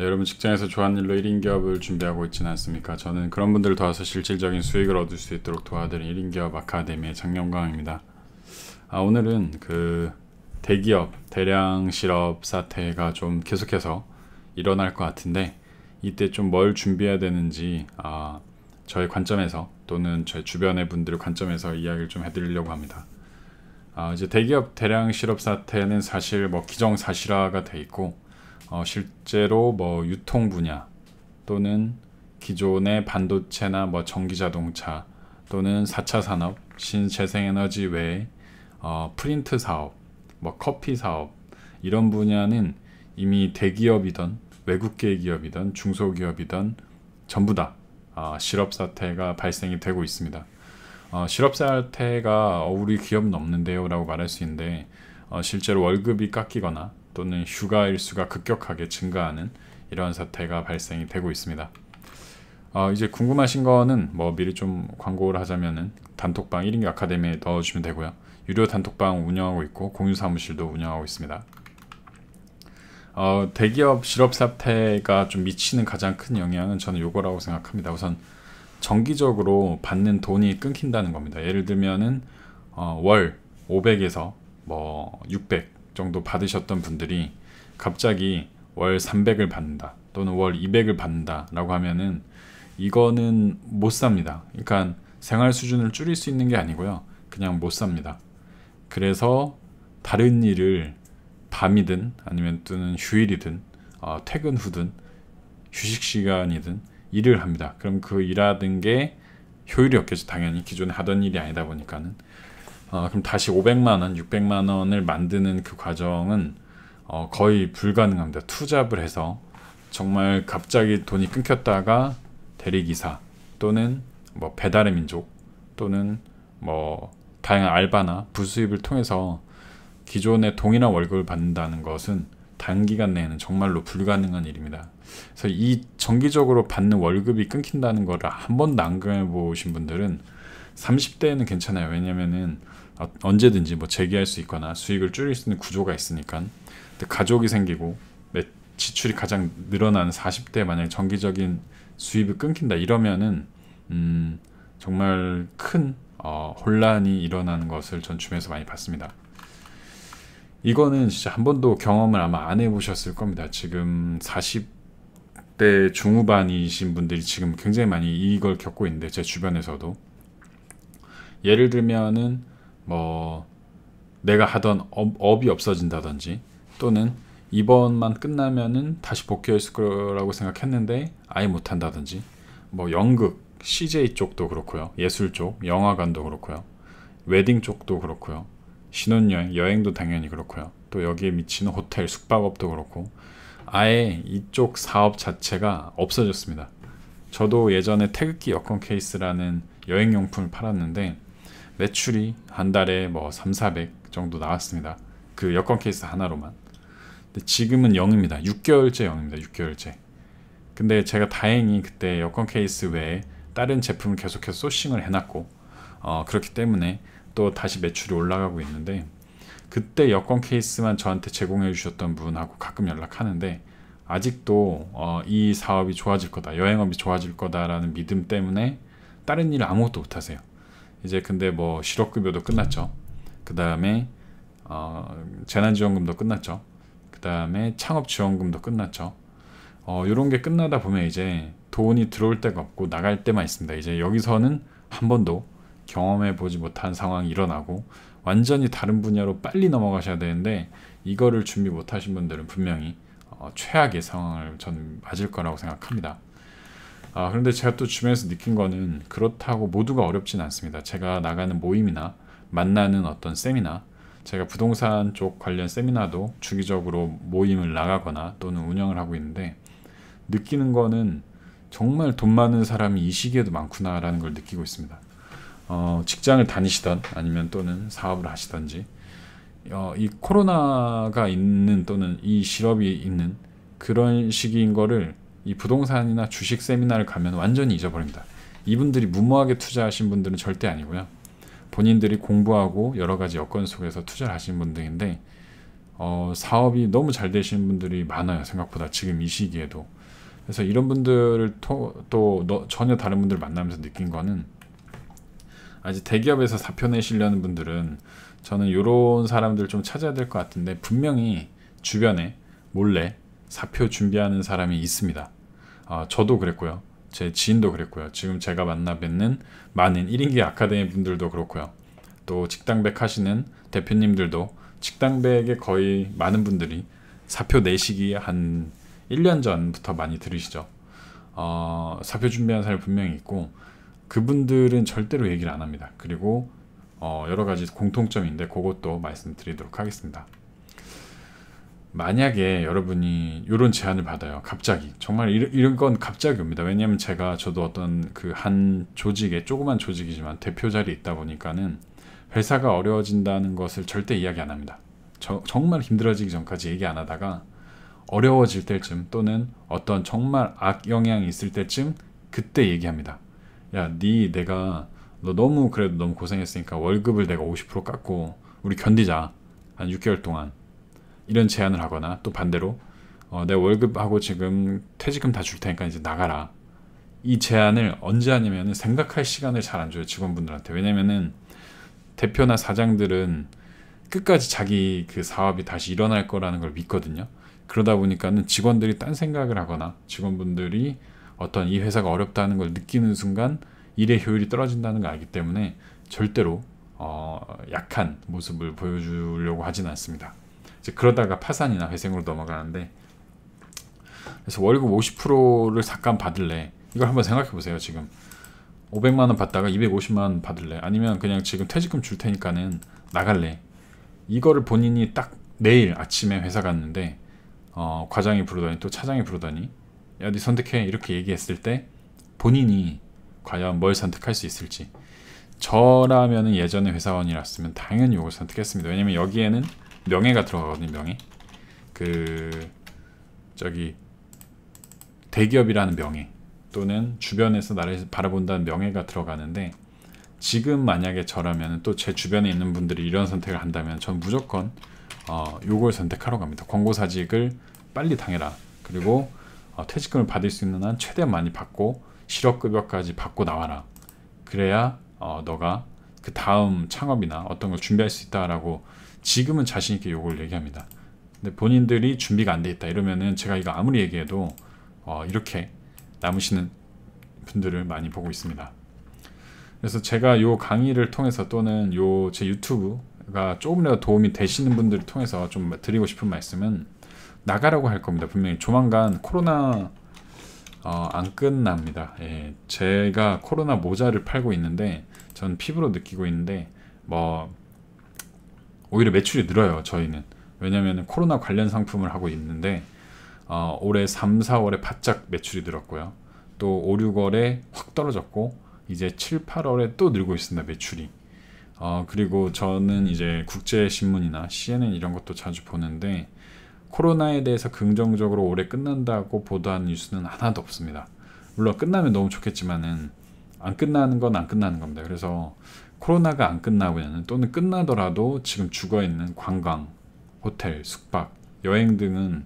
네, 여러분 직장에서 좋아하는 일로 1인 기업을 준비하고 있지는 않습니까? 저는 그런 분들을 도와서 실질적인 수익을 얻을 수 있도록 도와드린 1인 기업 아카데미의 장영광입니다. 아, 오늘은 그 대기업 대량 실업 사태가 좀 계속해서 일어날 것 같은데 이때 좀 뭘 준비해야 되는지 아, 저의 관점에서 또는 제 주변의 분들의 관점에서 이야기를 좀 해드리려고 합니다. 아, 이제 대기업 대량 실업 사태는 사실 뭐 기정사실화가 돼 있고 어, 실제로 뭐 유통 분야 또는 기존의 반도체나 뭐 전기 자동차 또는 4차 산업, 신재생에너지 외에 어, 프린트 사업, 뭐 커피 사업 이런 분야는 이미 대기업이던 외국계 기업이던 중소기업이던 전부 다 어, 실업 사태가 발생이 되고 있습니다. 어, 실업 사태가 어, 우리 기업은 없는데요라고 말할 수 있는데 어, 실제로 월급이 깎이거나 또는 휴가 일수가 급격하게 증가하는 이러한 사태가 발생이 되고 있습니다. 어, 이제 궁금하신 거는 뭐 미리 좀 광고를 하자면은 단톡방 1인기 아카데미에 넣어주시면 되고요. 유료 단톡방 운영하고 있고 공유 사무실도 운영하고 있습니다. 어, 대기업 실업 사태가 좀 미치는 가장 큰 영향은 저는 요거라고 생각합니다. 우선 정기적으로 받는 돈이 끊긴다는 겁니다. 예를 들면은 어, 월 500에서 뭐600 정도 받으셨던 분들이 갑자기 월 300을 받는다 또는 월 200을 받는다라고 하면은 이거는 못 삽니다. 그러니까 생활 수준을 줄일 수 있는 게 아니고요. 그냥 못 삽니다. 그래서 다른 일을 밤이든 아니면 또는 휴일이든 어, 퇴근 후든 휴식 시간이든 일을 합니다. 그럼 그 일하던 게 효율이 없겠죠. 당연히 기존에 하던 일이 아니다 보니까는. 어, 그럼 다시 500만 원, 600만 원을 만드는 그 과정은 어, 거의 불가능합니다. 투잡을 해서 정말 갑자기 돈이 끊겼다가 대리기사 또는 뭐 배달의 민족 또는 뭐 다양한 알바나 부수입을 통해서 기존의 동일한 월급을 받는다는 것은 단기간 내에는 정말로 불가능한 일입니다. 그래서 이 정기적으로 받는 월급이 끊긴다는 거를 한 번도 안 경험해 보신 분들은 30대에는 괜찮아요. 왜냐면은 어, 언제든지 뭐 재기할 수 있거나 수익을 줄일 수 있는 구조가 있으니까 가족이 생기고 지출이 가장 늘어나는 40대 만약에 정기적인 수입이 끊긴다 이러면은 음 정말 큰 어, 혼란이 일어나는 것을 전 주변에서 많이 봤습니다. 이거는 진짜 한 번도 경험을 아마 안 해보셨을 겁니다. 지금 40대 중후반이신 분들이 지금 굉장히 많이 이걸 겪고 있는데 제 주변에서도 예를 들면은 뭐 내가 하던 업, 업이 없어진다든지 또는 이번만 끝나면은 다시 복귀했을 거라고 생각했는데 아예 못한다든지 뭐 연극, CJ 쪽도 그렇고요. 예술 쪽, 영화관도 그렇고요. 웨딩 쪽도 그렇고요. 신혼여행, 여행도 당연히 그렇고요. 또 여기에 미치는 호텔, 숙박업도 그렇고 아예 이쪽 사업 자체가 없어졌습니다. 저도 예전에 태극기 여권 케이스라는 여행용품을 팔았는데 매출이 한 달에 뭐 3, 400 정도 나왔습니다. 그 여권 케이스 하나로만. 근데 지금은 0입니다. 6개월째 0입니다. 6개월째. 근데 제가 다행히 그때 여권 케이스 외에 다른 제품을 계속해서 소싱을 해놨고 어, 그렇기 때문에 또 다시 매출이 올라가고 있는데 그때 여권 케이스만 저한테 제공해 주셨던 분하고 가끔 연락하는데 아직도 어, 이 사업이 좋아질 거다 여행업이 좋아질 거다라는 믿음 때문에 다른 일을 아무것도 못하세요 이제 근데 뭐 실업급여도 끝났죠. 그 다음에 어, 재난지원금도 끝났죠. 그 다음에 창업지원금도 끝났죠. 어, 이런 게 끝나다 보면 이제 돈이 들어올 때가 없고 나갈 때만 있습니다. 이제 여기서는 한 번도 경험해 보지 못한 상황이 일어나고 완전히 다른 분야로 빨리 넘어가셔야 되는데 이거를 준비 못하신 분들은 분명히 어, 최악의 상황을 저는 맞을 거라고 생각합니다. 아, 그런데 제가 또 주변에서 느낀 거는 그렇다고 모두가 어렵진 않습니다. 제가 나가는 모임이나 만나는 어떤 세미나, 제가 부동산 쪽 관련 세미나도 주기적으로 모임을 나가거나 또는 운영을 하고 있는데 느끼는 거는 정말 돈 많은 사람이 이 시기에도 많구나라는 걸 느끼고 있습니다. 어, 직장을 다니시던 아니면 또는 사업을 하시던지 어, 이 코로나가 있는 또는 이 실업이 있는 그런 시기인 거를 이 부동산이나 주식 세미나를 가면 완전히 잊어버립니다. 이분들이 무모하게 투자하신 분들은 절대 아니고요. 본인들이 공부하고 여러 가지 여건 속에서 투자를 하신 분들인데 어, 사업이 너무 잘되시 분들이 많아요. 생각보다 지금 이 시기에도. 그래서 이런 분들을 토, 또 너, 전혀 다른 분들 만나면서 느낀 거는 아직 대기업에서 사표 내시려는 분들은 저는 이런 사람들 좀 찾아야 될 것 같은데 분명히 주변에 몰래 사표 준비하는 사람이 있습니다. 아, 저도 그랬고요. 제 지인도 그랬고요. 지금 제가 만나 뵙는 많은 1인기 아카데미 분들도 그렇고요. 또 직당백 하시는 대표님들도 직당백에 거의 많은 분들이 사표 내시기 한 1년 전부터 많이 들으시죠. 어, 사표 준비하는 사람이 분명히 있고 그분들은 절대로 얘기를 안 합니다. 그리고 어, 여러 가지 공통점인데 그것도 말씀드리도록 하겠습니다. 만약에 여러분이 이런 제안을 받아요. 갑자기. 정말 이런, 이런 건 갑자기 옵니다. 왜냐면 제가 저도 어떤 그 한 조직에, 조그만 조직이지만 대표 자리에 있다 보니까는 회사가 어려워진다는 것을 절대 이야기 안 합니다. 저, 정말 힘들어지기 전까지 얘기 안 하다가 어려워질 때쯤 또는 어떤 정말 악영향이 있을 때쯤 그때 얘기합니다. 야, 네 내가 너 너무 그래도 너무 고생했으니까 월급을 내가 50% 깎고 우리 견디자. 한 6개월 동안. 이런 제안을 하거나 또 반대로 어, 내 월급하고 지금 퇴직금 다 줄 테니까 이제 나가라. 이 제안을 언제 하냐면 생각할 시간을 잘 안 줘요 직원분들한테. 왜냐면은 대표나 사장들은 끝까지 자기 그 사업이 다시 일어날 거라는 걸 믿거든요. 그러다 보니까는 직원들이 딴 생각을 하거나 직원분들이 어떤 이 회사가 어렵다는 걸 느끼는 순간 일의 효율이 떨어진다는 걸 알기 때문에 절대로 어, 약한 모습을 보여주려고 하진 않습니다. 이제 그러다가 파산이나 회생으로 넘어가는데 그래서 월급 50%를 잠깐 받을래 이걸 한번 생각해 보세요 지금 500만 원 받다가 250만 원 받을래 아니면 그냥 지금 퇴직금 줄 테니까는 나갈래 이거를 본인이 딱 내일 아침에 회사 갔는데 어, 과장이 부르더니 또 차장이 부르더니 야네 선택해 이렇게 얘기했을 때 본인이 과연 뭘 선택할 수 있을지 저라면 예전에 회사원이었으면 당연히 이걸 선택했습니다 왜냐면 여기에는 명예가 들어가거든요 명예 그 저기 대기업이라는 명예 또는 주변에서 나를 바라본다는 명예가 들어가는데 지금 만약에 저라면 또 제 주변에 있는 분들이 이런 선택을 한다면 전 무조건 어, 요걸 선택하러 갑니다 권고사직을 빨리 당해라 그리고 어, 퇴직금을 받을 수 있는 한 최대한 많이 받고 실업급여까지 받고 나와라 그래야 어, 너가 그 다음 창업이나 어떤 걸 준비할 수 있다라고 지금은 자신 있게 요걸 얘기합니다. 근데 본인들이 준비가 안 돼 있다 이러면은 제가 이거 아무리 얘기해도 어, 이렇게 남으시는 분들을 많이 보고 있습니다. 그래서 제가 요 강의를 통해서 또는 요 제 유튜브가 조금이라도 도움이 되시는 분들을 통해서 좀 드리고 싶은 말씀은 나가라고 할 겁니다. 분명히 조만간 코로나 어, 안 끝납니다. 예, 제가 코로나 모자를 팔고 있는데 전 피부로 느끼고 있는데 뭐 오히려 매출이 늘어요 저희는 왜냐하면 코로나 관련 상품을 하고 있는데 어, 올해 3, 4월에 바짝 매출이 늘었고요 또 5, 6월에 확 떨어졌고 이제 7, 8월에 또 늘고 있습니다 매출이 어, 그리고 저는 이제 국제 신문이나 CNN 이런 것도 자주 보는데 코로나에 대해서 긍정적으로 올해 끝난다고 보도한 뉴스는 하나도 없습니다. 물론 끝나면 너무 좋겠지만은 안 끝나는 건 안 끝나는 겁니다. 그래서 코로나가 안 끝나고는 또는 끝나더라도 지금 죽어있는 관광, 호텔, 숙박, 여행 등은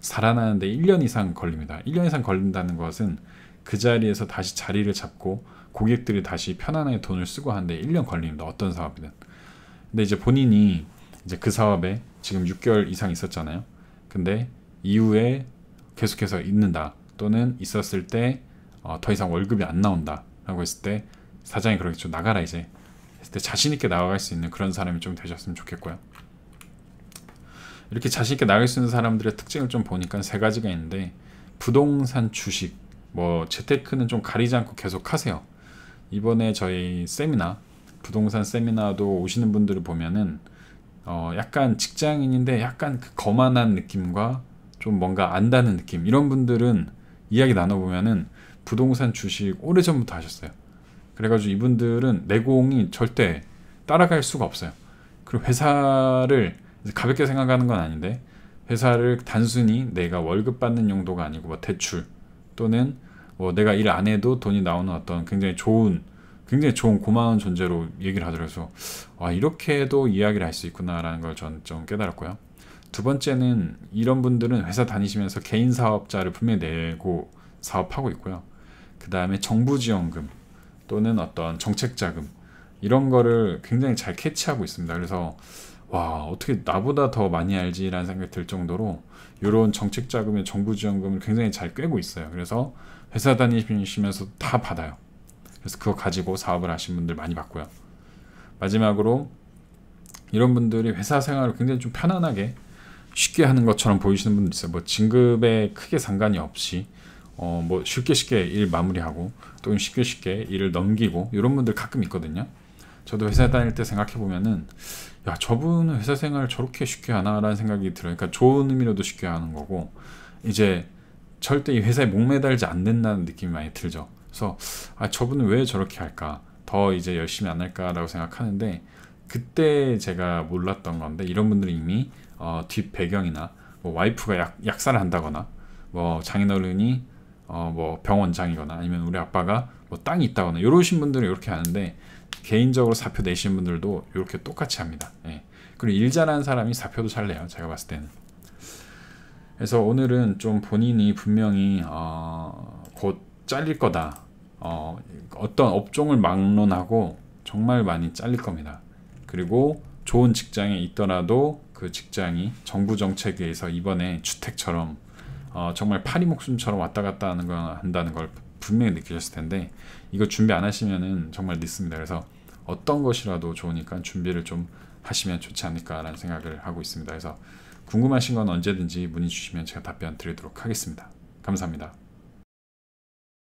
살아나는데 1년 이상 걸립니다. 1년 이상 걸린다는 것은 그 자리에서 다시 자리를 잡고 고객들이 다시 편안하게 돈을 쓰고 하는데 1년 걸립니다. 어떤 사업이든. 근데 이제 본인이 이제 그 사업에 지금 6개월 이상 있었잖아요. 근데 이후에 계속해서 있는다. 또는 있었을 때더 어 이상 월급이 안 나온다. 라고 했을 때 사장이 그러겠죠. 나가라 이제. 했을 때 자신 있게 나아갈 수 있는 그런 사람이 좀 되셨으면 좋겠고요. 이렇게 자신 있게 나아갈 수 있는 사람들의 특징을 좀 보니까 세 가지가 있는데 부동산, 주식, 뭐 재테크는 좀 가리지 않고 계속 하세요. 이번에 저희 세미나 부동산 세미나도 오시는 분들을 보면은 어 약간 직장인인데 약간 그 거만한 느낌과 좀 뭔가 안다는 느낌 이런 분들은 이야기 나눠보면은 부동산 주식 오래전부터 하셨어요. 그래가지고 이분들은 내공이 절대 따라갈 수가 없어요. 그리고 회사를 가볍게 생각하는 건 아닌데 회사를 단순히 내가 월급 받는 용도가 아니고 뭐 대출 또는 뭐 내가 일 안 해도 돈이 나오는 어떤 굉장히 좋은 굉장히 좋은 고마운 존재로 얘기를 하더라서 아 이렇게도 이야기를 할 수 있구나라는 걸 전 좀 깨달았고요. 두 번째는 이런 분들은 회사 다니시면서 개인 사업자를 분명히 내고 사업하고 있고요. 그 다음에 정부 지원금 또는 어떤 정책 자금 이런 거를 굉장히 잘 캐치하고 있습니다. 그래서 와 어떻게 나보다 더 많이 알지라는 생각이 들 정도로 이런 정책 자금의 정부 지원금을 굉장히 잘 꿰고 있어요. 그래서 회사 다니시면서 다 받아요. 그래서 그거 가지고 사업을 하신 분들 많이 봤고요. 마지막으로 이런 분들이 회사 생활을 굉장히 좀 편안하게 쉽게 하는 것처럼 보이시는 분도 있어요. 뭐 진급에 크게 상관이 없이 어, 뭐 쉽게 쉽게 일 마무리하고 또는 쉽게 쉽게 일을 넘기고 이런 분들 가끔 있거든요. 저도 회사 다닐 때 생각해 보면은 야 저분은 회사 생활 저렇게 쉽게 하나라는 생각이 들어요. 그러니까 좋은 의미로도 쉽게 하는 거고 이제 절대 이 회사에 목매달지 않는다는 느낌이 많이 들죠. 그래서 아 저분은 왜 저렇게 할까? 더 이제 열심히 안 할까라고 생각하는데 그때 제가 몰랐던 건데 이런 분들이 이미 어, 뒷 배경이나 뭐 와이프가 약, 약사를 한다거나 뭐 장인어른이 어, 뭐 병원장이거나 아니면 우리 아빠가 뭐 땅이 있다거나 이러신 분들은 이렇게 하는데 개인적으로 사표 내신 분들도 이렇게 똑같이 합니다. 예. 그리고 일 잘하는 사람이 사표도 잘 내요. 제가 봤을 때는. 그래서 오늘은 좀 본인이 분명히 어, 곧 잘릴 거다. 어, 어떤 업종을 막론하고 정말 많이 잘릴 겁니다. 그리고 좋은 직장에 있더라도 그 직장이 정부 정책에 의해서 이번에 주택처럼 어, 정말 파리 목숨처럼 왔다 갔다 하는 건 한다는 걸 분명히 느끼셨을 텐데 이거 준비 안 하시면은 정말 늦습니다. 그래서 어떤 것이라도 좋으니까 준비를 좀 하시면 좋지 않을까라는 생각을 하고 있습니다. 그래서 궁금하신 건 언제든지 문의 주시면 제가 답변 드리도록 하겠습니다. 감사합니다.